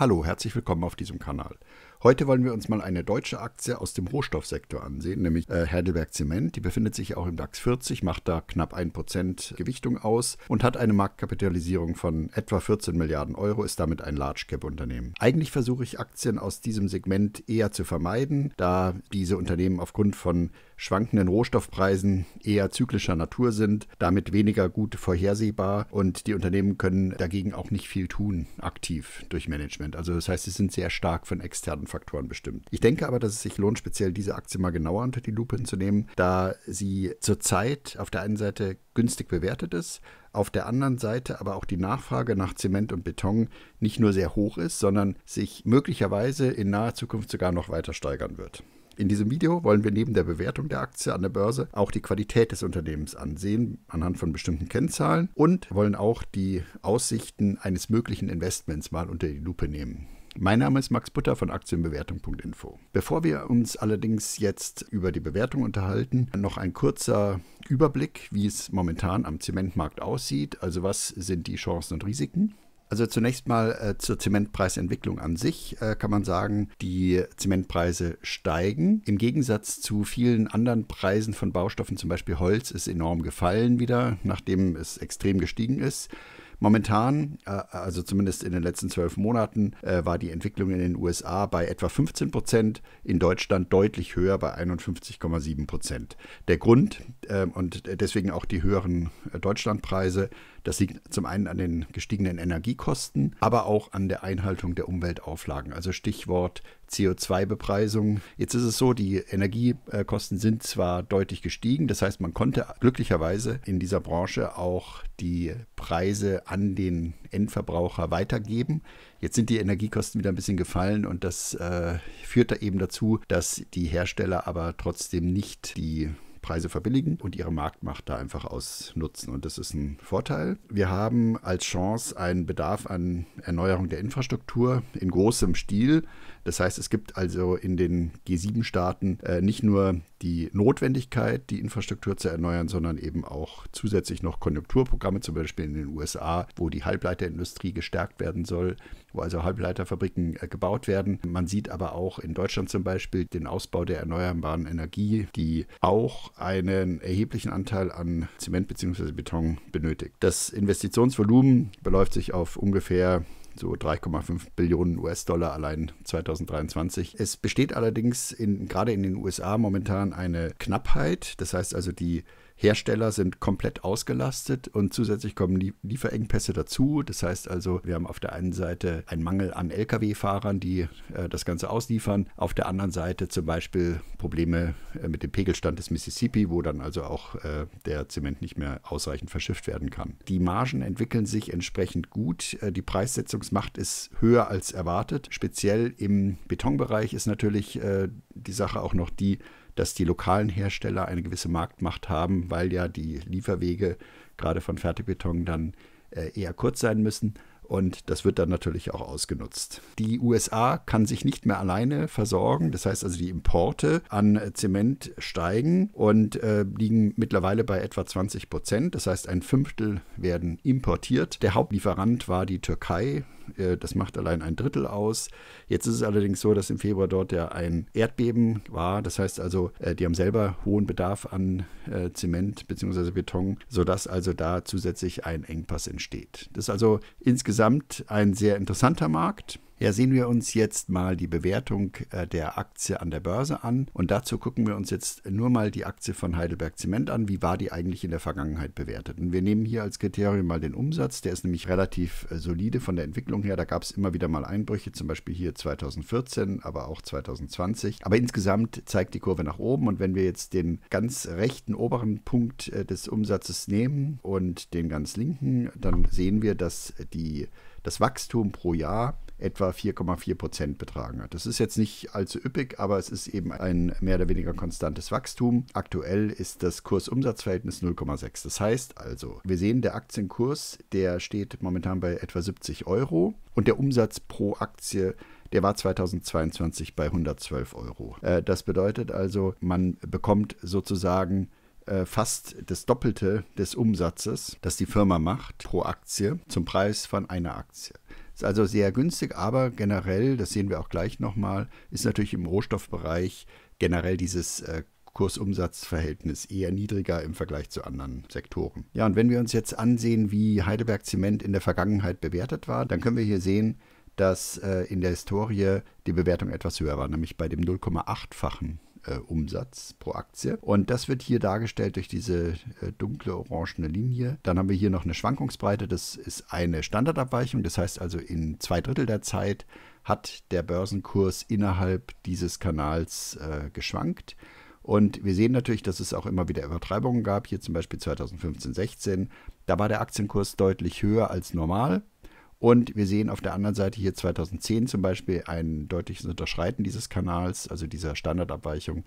Hallo, herzlich willkommen auf diesem Kanal. Heute wollen wir uns mal eine deutsche Aktie aus dem Rohstoffsektor ansehen, nämlich äh, Heidelberg Zement. Die befindet sich auch im DAX 40, macht da knapp 1% Gewichtung aus und hat eine Marktkapitalisierung von etwa 14 Milliarden Euro, ist damit ein Large Cap Unternehmen. Eigentlich versuche ich Aktien aus diesem Segment eher zu vermeiden, da diese Unternehmen aufgrund von schwankenden Rohstoffpreisen eher zyklischer Natur sind, damit weniger gut vorhersehbar und die Unternehmen können dagegen auch nicht viel tun, aktiv durch Management. Also das heißt, sie sind sehr stark von externen Faktoren bestimmt. Ich denke aber, dass es sich lohnt, speziell diese Aktie mal genauer unter die Lupe zu nehmen, da sie zurzeit auf der einen Seite günstig bewertet ist, auf der anderen Seite aber auch die Nachfrage nach Zement und Beton nicht nur sehr hoch ist, sondern sich möglicherweise in naher Zukunft sogar noch weiter steigern wird. In diesem Video wollen wir neben der Bewertung der Aktie an der Börse auch die Qualität des Unternehmens ansehen, anhand von bestimmten Kennzahlen und wollen auch die Aussichten eines möglichen Investments mal unter die Lupe nehmen. Mein Name ist Max Butter von Aktienbewertung.info. Bevor wir uns allerdings jetzt über die Bewertung unterhalten, noch ein kurzer Überblick, wie es momentan am Zementmarkt aussieht. Also was sind die Chancen und Risiken? Also zunächst mal äh, zur Zementpreisentwicklung an sich äh, kann man sagen, die Zementpreise steigen. Im Gegensatz zu vielen anderen Preisen von Baustoffen, zum Beispiel Holz, ist enorm gefallen wieder, nachdem es extrem gestiegen ist. Momentan, äh, also zumindest in den letzten zwölf Monaten, äh, war die Entwicklung in den USA bei etwa 15 Prozent, in Deutschland deutlich höher bei 51,7 Prozent. Der Grund äh, und deswegen auch die höheren Deutschlandpreise das liegt zum einen an den gestiegenen Energiekosten, aber auch an der Einhaltung der Umweltauflagen. Also Stichwort CO2-Bepreisung. Jetzt ist es so, die Energiekosten sind zwar deutlich gestiegen, das heißt, man konnte glücklicherweise in dieser Branche auch die Preise an den Endverbraucher weitergeben. Jetzt sind die Energiekosten wieder ein bisschen gefallen und das äh, führt da eben dazu, dass die Hersteller aber trotzdem nicht die Preise verbilligen und ihre Marktmacht da einfach ausnutzen. Und das ist ein Vorteil. Wir haben als Chance einen Bedarf an Erneuerung der Infrastruktur in großem Stil. Das heißt, es gibt also in den G7-Staaten äh, nicht nur die Notwendigkeit, die Infrastruktur zu erneuern, sondern eben auch zusätzlich noch Konjunkturprogramme, zum Beispiel in den USA, wo die Halbleiterindustrie gestärkt werden soll, wo also Halbleiterfabriken äh, gebaut werden. Man sieht aber auch in Deutschland zum Beispiel den Ausbau der erneuerbaren Energie, die auch einen erheblichen Anteil an Zement bzw. Beton benötigt. Das Investitionsvolumen beläuft sich auf ungefähr so 3,5 Billionen US-Dollar allein 2023. Es besteht allerdings in, gerade in den USA momentan eine Knappheit. Das heißt also, die Hersteller sind komplett ausgelastet und zusätzlich kommen Lieferengpässe dazu. Das heißt also, wir haben auf der einen Seite einen Mangel an Lkw-Fahrern, die äh, das Ganze ausliefern. Auf der anderen Seite zum Beispiel Probleme äh, mit dem Pegelstand des Mississippi, wo dann also auch äh, der Zement nicht mehr ausreichend verschifft werden kann. Die Margen entwickeln sich entsprechend gut. die Preissetzungsmacht ist höher als erwartet. Speziell im Betonbereich ist natürlich die Sache auch noch die, dass die lokalen Hersteller eine gewisse Marktmacht haben, weil ja die Lieferwege gerade von Fertigbeton dann äh, eher kurz sein müssen. Und das wird dann natürlich auch ausgenutzt. Die USA kann sich nicht mehr alleine versorgen. Das heißt also, die Importe an äh, Zement steigen und äh, liegen mittlerweile bei etwa 20 Prozent. Das heißt, ein Fünftel werden importiert. Der Hauptlieferant war die Türkei äh, das macht allein ein Drittel aus. Jetzt ist es allerdings so, dass im Februar dort ja ein Erdbeben war. Das heißt also, äh, die haben selber hohen Bedarf an äh, Zement bzw. Beton, sodass also da zusätzlich ein Engpass entsteht. Das ist also insgesamt ein sehr interessanter Markt. Ja, sehen wir uns jetzt mal die Bewertung äh, der Aktie an der Börse an. Und dazu gucken wir uns jetzt nur mal die Aktie von Heidelberg Zement an. Wie war die eigentlich in der Vergangenheit bewertet? Und wir nehmen hier als Kriterium mal den Umsatz. Der ist nämlich relativ äh, solide von der Entwicklung her. Da gab es immer wieder mal Einbrüche, zum Beispiel hier 2014, aber auch 2020. Aber insgesamt zeigt die Kurve nach oben. Und wenn wir jetzt den ganz rechten oberen Punkt äh, des Umsatzes nehmen und den ganz linken, dann sehen wir, dass die, das Wachstum pro Jahr etwa 4,4 Prozent betragen hat. Das ist jetzt nicht allzu üppig, aber es ist eben ein mehr oder weniger konstantes Wachstum. Aktuell ist das Kurs-Umsatz-Verhältnis 0,6. Das heißt also, wir sehen, der Aktienkurs, der steht momentan bei etwa 70 Euro und der Umsatz pro Aktie der war 2022 bei 112 Euro. Äh, das bedeutet also, man bekommt sozusagen äh, fast das Doppelte des Umsatzes, das die Firma macht pro Aktie, zum Preis von einer Aktie. Ist also sehr günstig, aber generell, das sehen wir auch gleich nochmal, ist natürlich im Rohstoffbereich generell dieses äh, Kursumsatzverhältnis eher niedriger im Vergleich zu anderen Sektoren. Ja, und wenn wir uns jetzt ansehen, wie Heidelberg Zement in der Vergangenheit bewertet war, dann können wir hier sehen, dass äh, in der Historie die Bewertung etwas höher war, nämlich bei dem 0,8-fachen äh, Umsatz pro Aktie. Und das wird hier dargestellt durch diese äh, dunkle orangene Linie. Dann haben wir hier noch eine Schwankungsbreite. Das ist eine Standardabweichung. Das heißt also, in zwei Drittel der Zeit hat der Börsenkurs innerhalb dieses Kanals äh, geschwankt. Und wir sehen natürlich, dass es auch immer wieder Übertreibungen gab. Hier zum Beispiel 2015, 16. Da war der Aktienkurs deutlich höher als normal. Und wir sehen auf der anderen Seite hier 2010 zum Beispiel ein deutliches Unterschreiten dieses Kanals, also dieser Standardabweichung.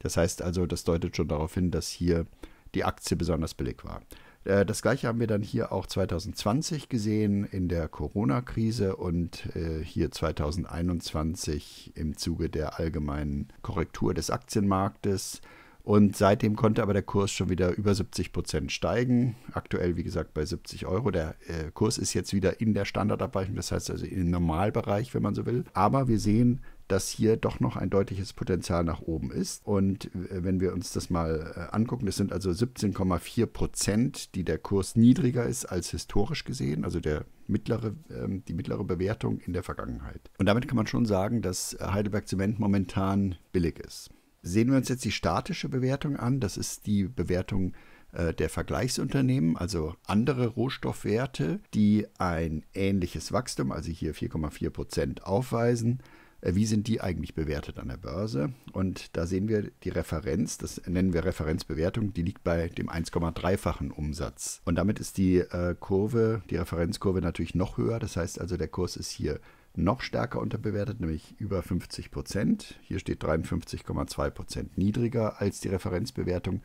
Das heißt also, das deutet schon darauf hin, dass hier die Aktie besonders billig war. Äh, das gleiche haben wir dann hier auch 2020 gesehen in der Corona-Krise und äh, hier 2021 im Zuge der allgemeinen Korrektur des Aktienmarktes. Und seitdem konnte aber der Kurs schon wieder über 70 Prozent steigen. Aktuell, wie gesagt, bei 70 Euro. Der äh, Kurs ist jetzt wieder in der Standardabweichung, das heißt also im Normalbereich, wenn man so will. Aber wir sehen, dass hier doch noch ein deutliches Potenzial nach oben ist. Und äh, wenn wir uns das mal äh, angucken, das sind also 17,4 Prozent, die der Kurs niedriger ist als historisch gesehen, also der mittlere, ähm, die mittlere Bewertung in der Vergangenheit. Und damit kann man schon sagen, dass Heidelberg Zement momentan billig ist. Sehen wir uns jetzt die statische Bewertung an. Das ist die Bewertung äh, der Vergleichsunternehmen, also andere Rohstoffwerte, die ein ähnliches Wachstum, also hier 4,4 Prozent aufweisen. Äh, wie sind die eigentlich bewertet an der Börse? Und da sehen wir die Referenz, das nennen wir Referenzbewertung, die liegt bei dem 1,3-fachen Umsatz. Und damit ist die äh, Kurve, die Referenzkurve natürlich noch höher. Das heißt also, der Kurs ist hier noch stärker unterbewertet, nämlich über 50 Prozent. Hier steht 53,2 Prozent niedriger als die Referenzbewertung.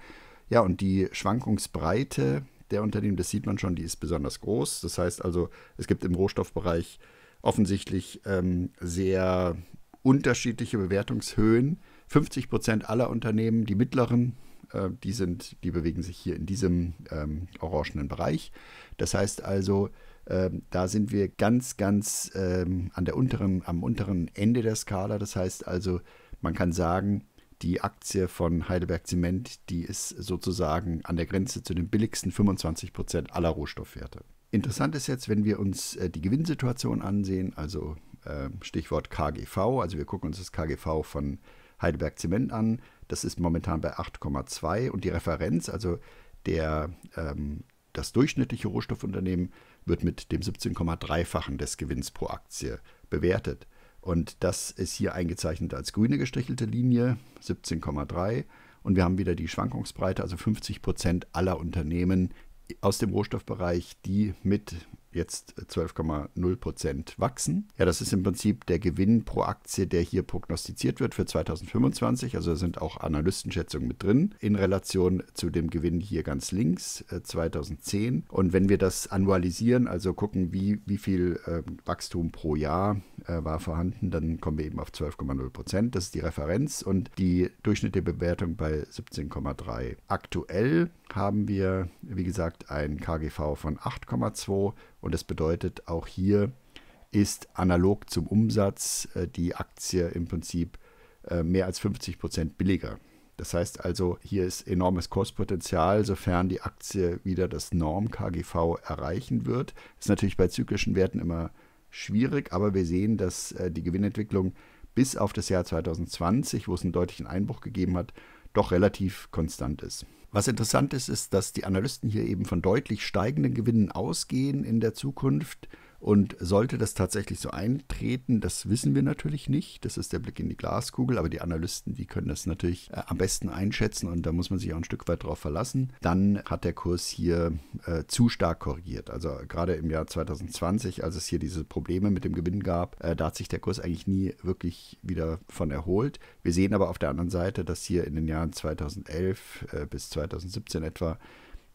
Ja, und die Schwankungsbreite der Unternehmen, das sieht man schon, die ist besonders groß. Das heißt also, es gibt im Rohstoffbereich offensichtlich ähm, sehr unterschiedliche Bewertungshöhen. 50 Prozent aller Unternehmen, die mittleren, äh, die sind, die bewegen sich hier in diesem ähm, orangenen Bereich. Das heißt also, ähm, da sind wir ganz, ganz ähm, an der unteren, am unteren Ende der Skala. Das heißt also, man kann sagen, die Aktie von Heidelberg Zement, die ist sozusagen an der Grenze zu den billigsten 25 Prozent aller Rohstoffwerte. Interessant ist jetzt, wenn wir uns äh, die Gewinnsituation ansehen, also ähm, Stichwort KGV, also wir gucken uns das KGV von Heidelberg Zement an, das ist momentan bei 8,2 und die Referenz, also der, ähm, das durchschnittliche Rohstoffunternehmen, wird mit dem 17,3-fachen des Gewinns pro Aktie bewertet. Und das ist hier eingezeichnet als grüne gestrichelte Linie, 17,3. Und wir haben wieder die Schwankungsbreite, also 50 Prozent aller Unternehmen aus dem Rohstoffbereich, die mit jetzt 12,0 äh, Prozent wachsen. Ja, das ist im Prinzip der Gewinn pro Aktie, der hier prognostiziert wird für 2025. Also sind auch Analystenschätzungen mit drin in Relation zu dem Gewinn hier ganz links 2010. Äh, Und wenn wir das annualisieren, also gucken, wie, wie viel ähm, Wachstum pro Jahr äh, war vorhanden, dann kommen wir eben auf 12,0 Prozent. Das ist die Referenz und die durchschnittliche Bewertung bei 17,3. Aktuell haben wir, wie gesagt, ein KGV von 8,2 und das bedeutet auch hier ist analog zum Umsatz äh, die Aktie im Prinzip äh, mehr als 50 Prozent billiger. Das heißt also, hier ist enormes Kostpotenzial, sofern die Aktie wieder das Norm-KGV erreichen wird. Ist natürlich bei zyklischen Werten immer schwierig, aber wir sehen, dass äh, die Gewinnentwicklung bis auf das Jahr 2020, wo es einen deutlichen Einbruch gegeben hat, doch relativ konstant ist. Was interessant ist, ist, dass die Analysten hier eben von deutlich steigenden Gewinnen ausgehen in der Zukunft. Und sollte das tatsächlich so eintreten, das wissen wir natürlich nicht. Das ist der Blick in die Glaskugel, aber die Analysten, die können das natürlich äh, am besten einschätzen und da muss man sich auch ein Stück weit drauf verlassen. Dann hat der Kurs hier äh, zu stark korrigiert. Also gerade im Jahr 2020, als es hier diese Probleme mit dem Gewinn gab, äh, da hat sich der Kurs eigentlich nie wirklich wieder von erholt. Wir sehen aber auf der anderen Seite, dass hier in den Jahren 2011 äh, bis 2017 etwa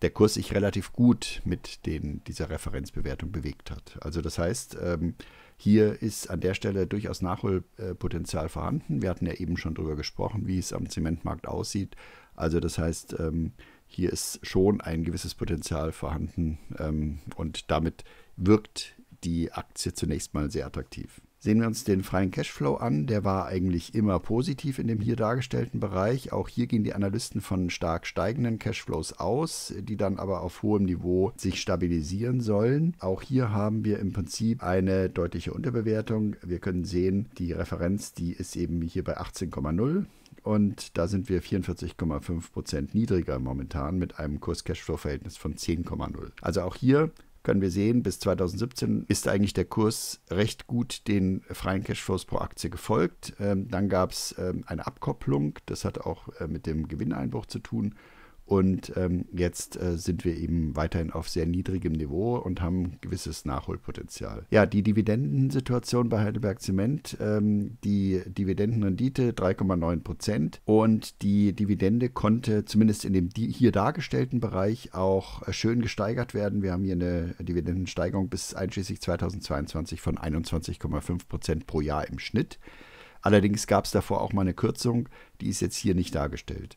der Kurs sich relativ gut mit den, dieser Referenzbewertung bewegt hat. Also das heißt, ähm, hier ist an der Stelle durchaus Nachholpotenzial vorhanden. Wir hatten ja eben schon darüber gesprochen, wie es am Zementmarkt aussieht. Also das heißt, ähm, hier ist schon ein gewisses Potenzial vorhanden ähm, und damit wirkt die Aktie zunächst mal sehr attraktiv. Sehen wir uns den freien Cashflow an, der war eigentlich immer positiv in dem hier dargestellten Bereich. Auch hier gehen die Analysten von stark steigenden Cashflows aus, die dann aber auf hohem Niveau sich stabilisieren sollen. Auch hier haben wir im Prinzip eine deutliche Unterbewertung. Wir können sehen, die Referenz, die ist eben hier bei 18,0 und da sind wir 44,5% Prozent niedriger momentan mit einem Kurs-Cashflow-Verhältnis von 10,0. Also auch hier können wir sehen, bis 2017 ist eigentlich der Kurs recht gut den freien Cashflows pro Aktie gefolgt. Ähm, dann gab es ähm, eine Abkopplung, das hat auch äh, mit dem Gewinneinbruch zu tun. Und ähm, jetzt äh, sind wir eben weiterhin auf sehr niedrigem Niveau und haben gewisses Nachholpotenzial. Ja, die Dividendensituation bei Heidelberg Zement, ähm, die Dividendenrendite 3,9 Prozent und die Dividende konnte zumindest in dem hier dargestellten Bereich auch äh, schön gesteigert werden. Wir haben hier eine Dividendensteigerung bis einschließlich 2022 von 21,5 Prozent pro Jahr im Schnitt. Allerdings gab es davor auch mal eine Kürzung, die ist jetzt hier nicht dargestellt.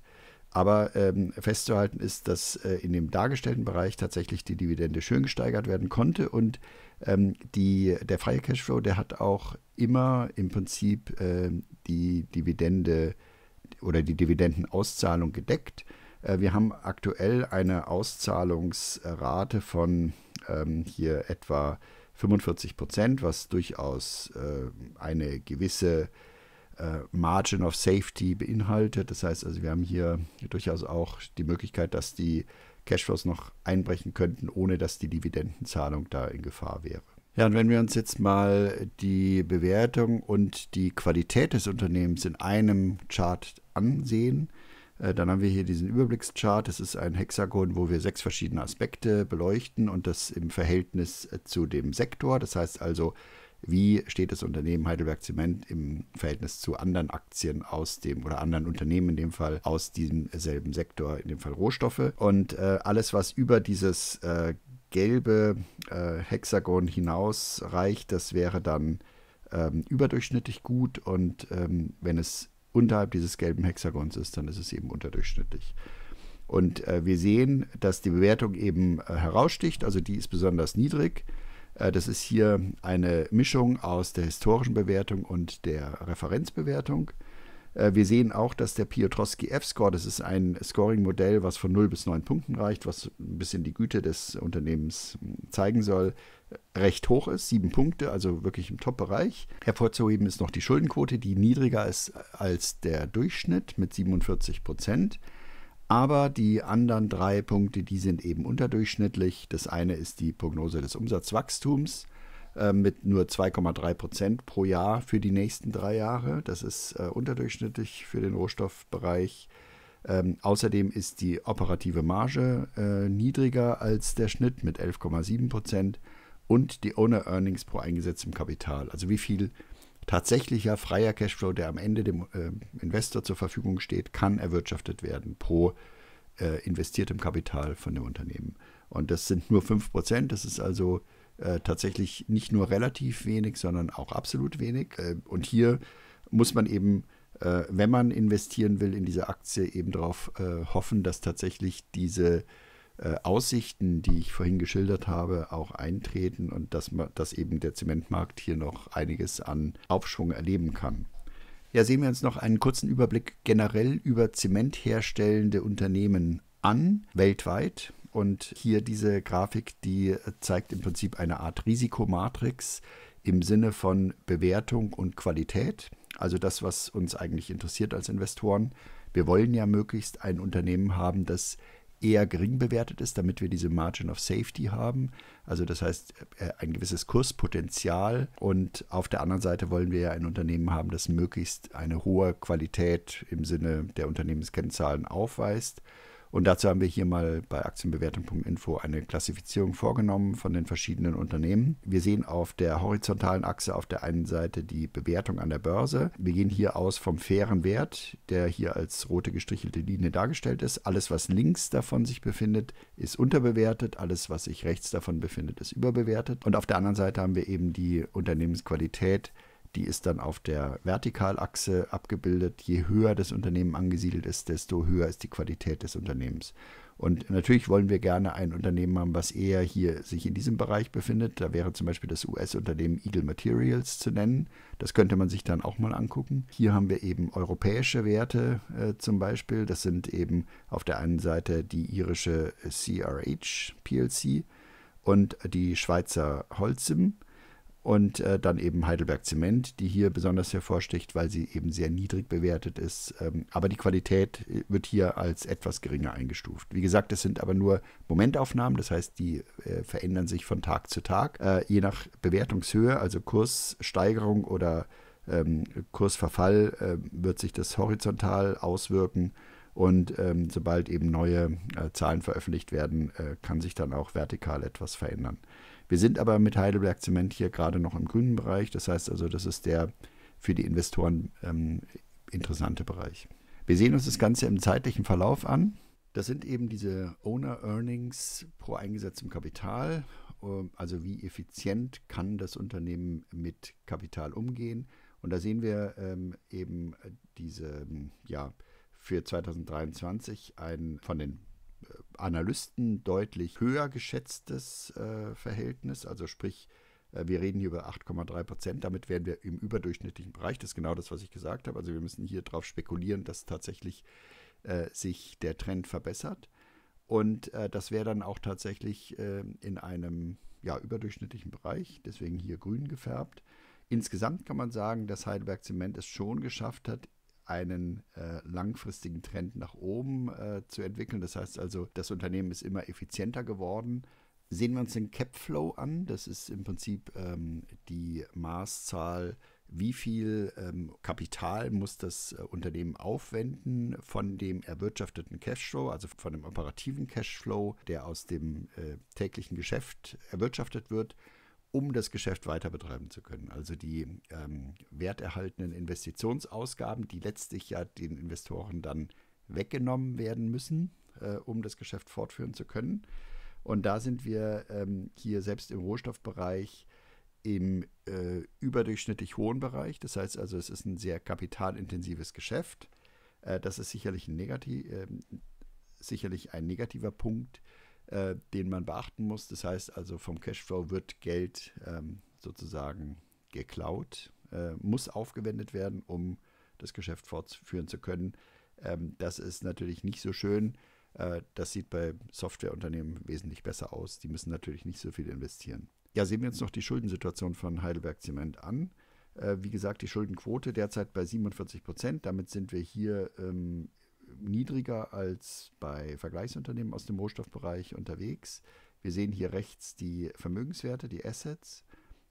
Aber ähm, festzuhalten ist, dass äh, in dem dargestellten Bereich tatsächlich die Dividende schön gesteigert werden konnte und ähm, die, der freie Cashflow, der hat auch immer im Prinzip äh, die Dividende oder die Dividendenauszahlung gedeckt. Äh, wir haben aktuell eine Auszahlungsrate von ähm, hier etwa 45 Prozent, was durchaus äh, eine gewisse äh, Margin of Safety beinhaltet. Das heißt also, wir haben hier durchaus auch die Möglichkeit, dass die Cashflows noch einbrechen könnten, ohne dass die Dividendenzahlung da in Gefahr wäre. Ja, und wenn wir uns jetzt mal die Bewertung und die Qualität des Unternehmens in einem Chart ansehen, äh, dann haben wir hier diesen Überblickschart. Das ist ein Hexagon, wo wir sechs verschiedene Aspekte beleuchten und das im Verhältnis äh, zu dem Sektor. Das heißt also, wie steht das Unternehmen Heidelberg Zement im Verhältnis zu anderen Aktien aus dem oder anderen Unternehmen in dem Fall aus diesem selben Sektor, in dem Fall Rohstoffe. Und äh, alles, was über dieses äh, gelbe äh, Hexagon hinaus reicht, das wäre dann ähm, überdurchschnittlich gut. Und ähm, wenn es unterhalb dieses gelben Hexagons ist, dann ist es eben unterdurchschnittlich. Und äh, wir sehen, dass die Bewertung eben äh, heraussticht, also die ist besonders niedrig. Äh, das ist hier eine Mischung aus der historischen Bewertung und der Referenzbewertung. Äh, wir sehen auch, dass der Piotrowski F-Score, das ist ein Scoring-Modell, was von 0 bis 9 Punkten reicht, was ein bisschen die Güte des Unternehmens hm, zeigen soll, recht hoch ist, 7 Punkte, also wirklich im Top-Bereich. Hervorzuheben ist noch die Schuldenquote, die niedriger ist als der Durchschnitt mit 47 Prozent. Aber die anderen drei Punkte, die sind eben unterdurchschnittlich. Das eine ist die Prognose des Umsatzwachstums äh, mit nur 2,3 Prozent pro Jahr für die nächsten drei Jahre. Das ist äh, unterdurchschnittlich für den Rohstoffbereich. Ähm, außerdem ist die operative Marge äh, niedriger als der Schnitt mit 11,7 Prozent und die Owner Earnings pro eingesetztem Kapital, also wie viel tatsächlicher freier Cashflow, der am Ende dem äh, Investor zur Verfügung steht, kann erwirtschaftet werden pro äh, investiertem Kapital von dem Unternehmen. Und das sind nur 5%, das ist also äh, tatsächlich nicht nur relativ wenig, sondern auch absolut wenig. Äh, und hier muss man eben, äh, wenn man investieren will in diese Aktie, eben darauf äh, hoffen, dass tatsächlich diese äh, Aussichten, die ich vorhin geschildert habe, auch eintreten und dass, man, dass eben der Zementmarkt hier noch einiges an Aufschwung erleben kann. Ja, sehen wir uns noch einen kurzen Überblick generell über zementherstellende Unternehmen an, weltweit. Und hier diese Grafik, die zeigt im Prinzip eine Art Risikomatrix im Sinne von Bewertung und Qualität. Also das, was uns eigentlich interessiert als Investoren. Wir wollen ja möglichst ein Unternehmen haben, das eher gering bewertet ist, damit wir diese Margin of Safety haben. Also das heißt, äh, ein gewisses Kurspotenzial. Und auf der anderen Seite wollen wir ja ein Unternehmen haben, das möglichst eine hohe Qualität im Sinne der Unternehmenskennzahlen aufweist. Und dazu haben wir hier mal bei aktienbewertung.info eine Klassifizierung vorgenommen von den verschiedenen Unternehmen. Wir sehen auf der horizontalen Achse auf der einen Seite die Bewertung an der Börse. Wir gehen hier aus vom fairen Wert, der hier als rote gestrichelte Linie dargestellt ist. Alles, was links davon sich befindet, ist unterbewertet. Alles, was sich rechts davon befindet, ist überbewertet. Und auf der anderen Seite haben wir eben die Unternehmensqualität die ist dann auf der Vertikalachse abgebildet. Je höher das Unternehmen angesiedelt ist, desto höher ist die Qualität des Unternehmens. Und natürlich wollen wir gerne ein Unternehmen haben, was eher hier sich in diesem Bereich befindet. Da wäre zum Beispiel das US-Unternehmen Eagle Materials zu nennen. Das könnte man sich dann auch mal angucken. Hier haben wir eben europäische Werte äh, zum Beispiel. Das sind eben auf der einen Seite die irische CRH PLC und die Schweizer Holcim. Und äh, dann eben Heidelberg Zement, die hier besonders hervorsticht, weil sie eben sehr niedrig bewertet ist. Ähm, aber die Qualität äh, wird hier als etwas geringer eingestuft. Wie gesagt, es sind aber nur Momentaufnahmen, das heißt, die äh, verändern sich von Tag zu Tag, äh, je nach Bewertungshöhe, also Kurssteigerung oder ähm, Kursverfall äh, wird sich das horizontal auswirken. Und ähm, sobald eben neue äh, Zahlen veröffentlicht werden, kann sich dann auch vertikal etwas verändern. Wir sind aber mit Heidelberg Zement hier gerade noch im grünen Bereich. Das heißt also, das ist der für die Investoren ähm, interessante Bereich. Wir sehen uns das Ganze im zeitlichen Verlauf an. Das sind eben diese Owner Earnings pro eingesetztem Kapital. Ähm, also wie effizient kann das Unternehmen mit Kapital umgehen? Und da sehen wir ähm, eben äh, diese, ja, für 2023 ein von den Analysten deutlich höher geschätztes äh, Verhältnis. Also sprich, äh, wir reden hier über 8,3 Prozent. Damit wären wir im überdurchschnittlichen Bereich. Das ist genau das, was ich gesagt habe. Also wir müssen hier darauf spekulieren, dass tatsächlich äh, sich der Trend verbessert. Und äh, das wäre dann auch tatsächlich äh, in einem ja, überdurchschnittlichen Bereich, deswegen hier grün gefärbt. Insgesamt kann man sagen, dass Heidelberg Zement es schon geschafft hat, einen äh, langfristigen Trend nach oben äh, zu entwickeln. Das heißt also, das Unternehmen ist immer effizienter geworden. Sehen wir uns den Capflow an. Das ist im Prinzip ähm, die Maßzahl, wie viel ähm, Kapital muss das äh, Unternehmen aufwenden von dem erwirtschafteten Cashflow, also von dem operativen Cashflow, der aus dem äh, täglichen Geschäft erwirtschaftet wird um das Geschäft weiter betreiben zu können. Also die ähm, werterhaltenden Investitionsausgaben, die letztlich ja den Investoren dann weggenommen werden müssen, äh, um das Geschäft fortführen zu können. Und da sind wir ähm, hier selbst im Rohstoffbereich im äh, überdurchschnittlich hohen Bereich. Das heißt also, es ist ein sehr kapitalintensives Geschäft. Äh, das ist sicherlich ein, negativ, ähm, sicherlich ein negativer Punkt äh, den man beachten muss. Das heißt also, vom Cashflow wird Geld ähm, sozusagen geklaut, äh, muss aufgewendet werden, um das Geschäft fortführen zu können. Ähm, das ist natürlich nicht so schön. Äh, das sieht bei Softwareunternehmen wesentlich besser aus. Die müssen natürlich nicht so viel investieren. Ja, sehen wir uns noch die Schuldensituation von Heidelberg Zement an. Äh, wie gesagt, die Schuldenquote derzeit bei 47 Prozent. Damit sind wir hier ähm, niedriger als bei Vergleichsunternehmen aus dem Rohstoffbereich unterwegs. Wir sehen hier rechts die Vermögenswerte, die Assets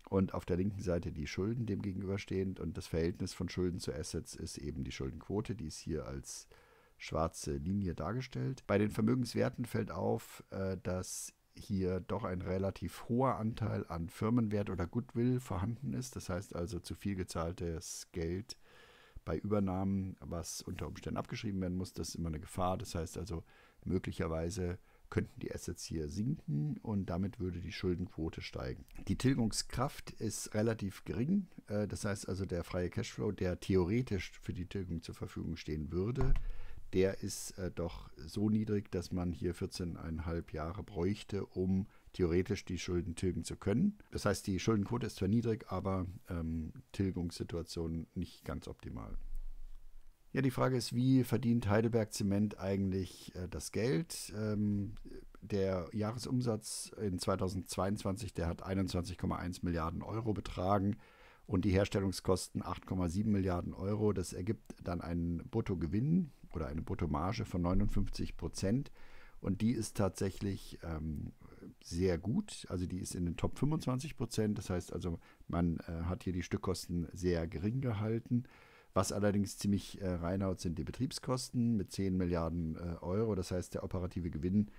und auf der linken Seite die Schulden demgegenüberstehend. Und das Verhältnis von Schulden zu Assets ist eben die Schuldenquote, die ist hier als schwarze Linie dargestellt. Bei den Vermögenswerten fällt auf, äh, dass hier doch ein relativ hoher Anteil an Firmenwert oder Goodwill vorhanden ist. Das heißt also, zu viel gezahltes Geld bei Übernahmen, was unter Umständen abgeschrieben werden muss, das ist immer eine Gefahr. Das heißt also, möglicherweise könnten die Assets hier sinken und damit würde die Schuldenquote steigen. Die Tilgungskraft ist relativ gering. Äh, das heißt also, der freie Cashflow, der theoretisch für die Tilgung zur Verfügung stehen würde, der ist äh, doch so niedrig, dass man hier 14,5 Jahre bräuchte, um theoretisch die Schulden tilgen zu können. Das heißt, die Schuldenquote ist zwar niedrig, aber ähm, Tilgungssituation nicht ganz optimal. Ja, die Frage ist, wie verdient Heidelberg Zement eigentlich äh, das Geld? Ähm, der Jahresumsatz in 2022, der hat 21,1 Milliarden Euro betragen und die Herstellungskosten 8,7 Milliarden Euro. Das ergibt dann einen Bruttogewinn oder eine Bruttomarge von 59 Prozent. Und die ist tatsächlich ähm, sehr gut. Also die ist in den Top 25 Prozent. Das heißt also, man äh, hat hier die Stückkosten sehr gering gehalten. Was allerdings ziemlich äh, reinhaut, sind die Betriebskosten mit 10 Milliarden äh, Euro. Das heißt, der operative Gewinn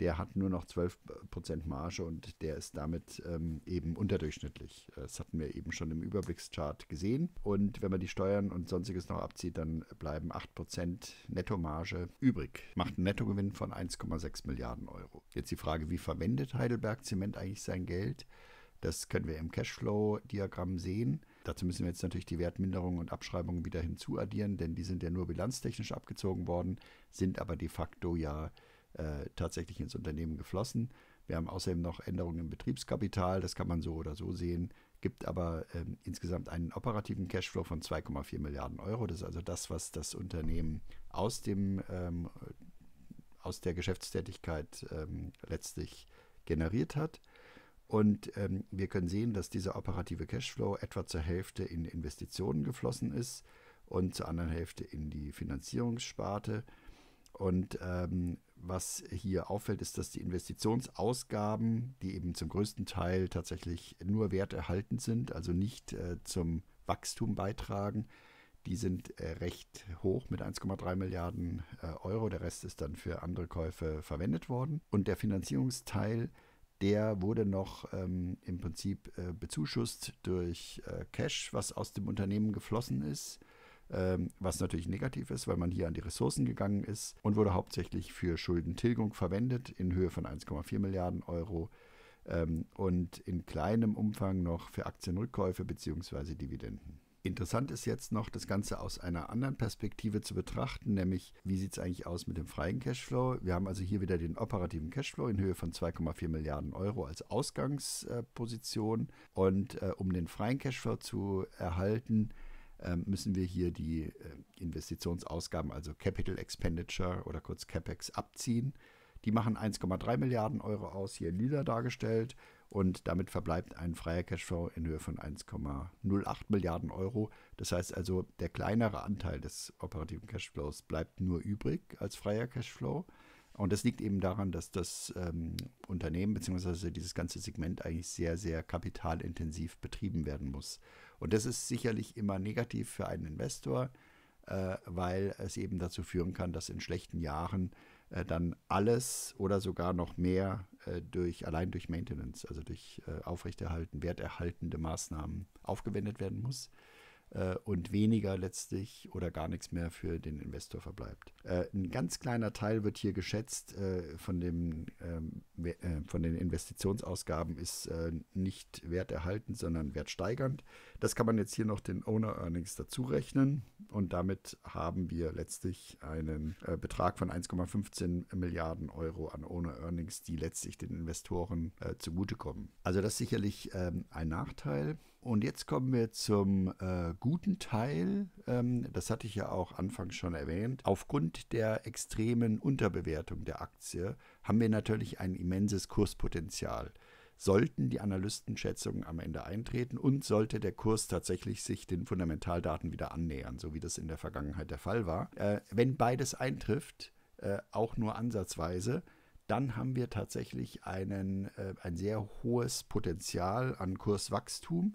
der hat nur noch 12% Marge und der ist damit ähm, eben unterdurchschnittlich. Das hatten wir eben schon im Überblickschart gesehen. Und wenn man die Steuern und sonstiges noch abzieht, dann bleiben 8% Nettomarge übrig. Macht einen Nettogewinn von 1,6 Milliarden Euro. Jetzt die Frage, wie verwendet Heidelberg Zement eigentlich sein Geld? Das können wir im Cashflow-Diagramm sehen. Dazu müssen wir jetzt natürlich die Wertminderungen und Abschreibungen wieder hinzuaddieren, denn die sind ja nur bilanztechnisch abgezogen worden, sind aber de facto ja äh, tatsächlich ins Unternehmen geflossen. Wir haben außerdem noch Änderungen im Betriebskapital, das kann man so oder so sehen, gibt aber ähm, insgesamt einen operativen Cashflow von 2,4 Milliarden Euro. Das ist also das, was das Unternehmen aus, dem, ähm, aus der Geschäftstätigkeit ähm, letztlich generiert hat. Und ähm, wir können sehen, dass dieser operative Cashflow etwa zur Hälfte in Investitionen geflossen ist und zur anderen Hälfte in die Finanzierungssparte. Und ähm, was hier auffällt, ist, dass die Investitionsausgaben, die eben zum größten Teil tatsächlich nur werterhaltend sind, also nicht äh, zum Wachstum beitragen, die sind äh, recht hoch mit 1,3 Milliarden äh, Euro. Der Rest ist dann für andere Käufe verwendet worden. Und der Finanzierungsteil, der wurde noch ähm, im Prinzip äh, bezuschusst durch äh, Cash, was aus dem Unternehmen geflossen ist ähm, was natürlich negativ ist, weil man hier an die Ressourcen gegangen ist und wurde hauptsächlich für Schuldentilgung verwendet in Höhe von 1,4 Milliarden Euro ähm, und in kleinem Umfang noch für Aktienrückkäufe bzw. Dividenden. Interessant ist jetzt noch, das Ganze aus einer anderen Perspektive zu betrachten, nämlich wie sieht es eigentlich aus mit dem freien Cashflow? Wir haben also hier wieder den operativen Cashflow in Höhe von 2,4 Milliarden Euro als Ausgangsposition. Und äh, um den freien Cashflow zu erhalten, ähm, müssen wir hier die äh, Investitionsausgaben, also Capital Expenditure oder kurz CapEx, abziehen. Die machen 1,3 Milliarden Euro aus, hier in lila dargestellt. Und damit verbleibt ein freier Cashflow in Höhe von 1,08 Milliarden Euro. Das heißt also, der kleinere Anteil des operativen Cashflows bleibt nur übrig als freier Cashflow. Und das liegt eben daran, dass das ähm, Unternehmen bzw. dieses ganze Segment eigentlich sehr, sehr kapitalintensiv betrieben werden muss. Und das ist sicherlich immer negativ für einen Investor, äh, weil es eben dazu führen kann, dass in schlechten Jahren äh, dann alles oder sogar noch mehr äh, durch allein durch Maintenance, also durch äh, aufrechterhalten, werterhaltende Maßnahmen aufgewendet werden muss äh, und weniger letztlich oder gar nichts mehr für den Investor verbleibt. Äh, ein ganz kleiner Teil wird hier geschätzt äh, von, dem, ähm, äh, von den Investitionsausgaben ist äh, nicht werterhaltend, sondern wertsteigernd. Das kann man jetzt hier noch den Owner Earnings dazu rechnen und damit haben wir letztlich einen äh, Betrag von 1,15 Milliarden Euro an Owner Earnings, die letztlich den Investoren zugutekommen. Also das ist sicherlich ähm, ein Nachteil. Und jetzt kommen wir zum äh, guten Teil. Ähm, das hatte ich ja auch anfangs schon erwähnt. Aufgrund der extremen Unterbewertung der Aktie haben wir natürlich ein immenses Kurspotenzial. Sollten die Analystenschätzungen am Ende eintreten und sollte der Kurs tatsächlich sich den Fundamentaldaten wieder annähern, so wie das in der Vergangenheit der Fall war. Äh, wenn beides eintrifft, äh, auch nur ansatzweise, dann haben wir tatsächlich einen, äh, ein sehr hohes Potenzial an Kurswachstum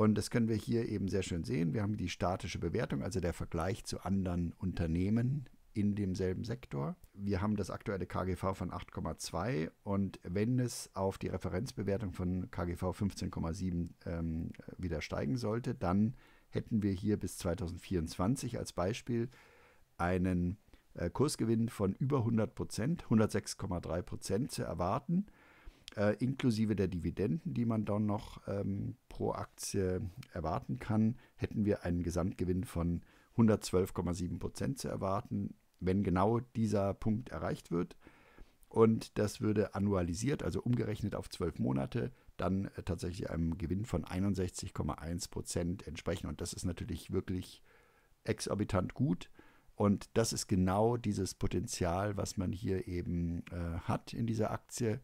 und das können wir hier eben sehr schön sehen. Wir haben die statische Bewertung, also der Vergleich zu anderen Unternehmen in demselben Sektor. Wir haben das aktuelle KGV von 8,2 und wenn es auf die Referenzbewertung von KGV 15,7 ähm, wieder steigen sollte, dann hätten wir hier bis 2024 als Beispiel einen äh, Kursgewinn von über 100 Prozent, 106,3 Prozent zu erwarten äh, inklusive der Dividenden, die man dann noch ähm, pro Aktie erwarten kann, hätten wir einen Gesamtgewinn von 112,7 Prozent zu erwarten, wenn genau dieser Punkt erreicht wird. Und das würde annualisiert, also umgerechnet auf zwölf Monate, dann äh, tatsächlich einem Gewinn von 61,1 Prozent entsprechen. Und das ist natürlich wirklich exorbitant gut. Und das ist genau dieses Potenzial, was man hier eben äh, hat in dieser Aktie.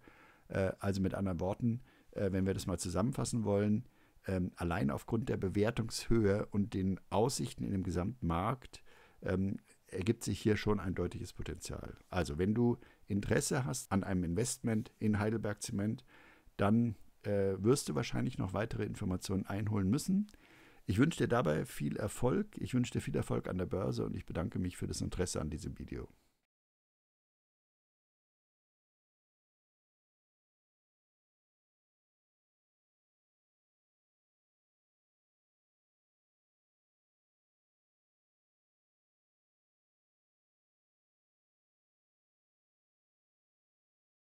Äh, also mit anderen Worten, äh, wenn wir das mal zusammenfassen wollen, ähm, allein aufgrund der Bewertungshöhe und den Aussichten in dem Gesamtmarkt ähm, ergibt sich hier schon ein deutliches Potenzial. Also wenn du Interesse hast an einem Investment in Heidelberg Zement, dann äh, wirst du wahrscheinlich noch weitere Informationen einholen müssen. Ich wünsche dir dabei viel Erfolg. Ich wünsche dir viel Erfolg an der Börse und ich bedanke mich für das Interesse an diesem Video.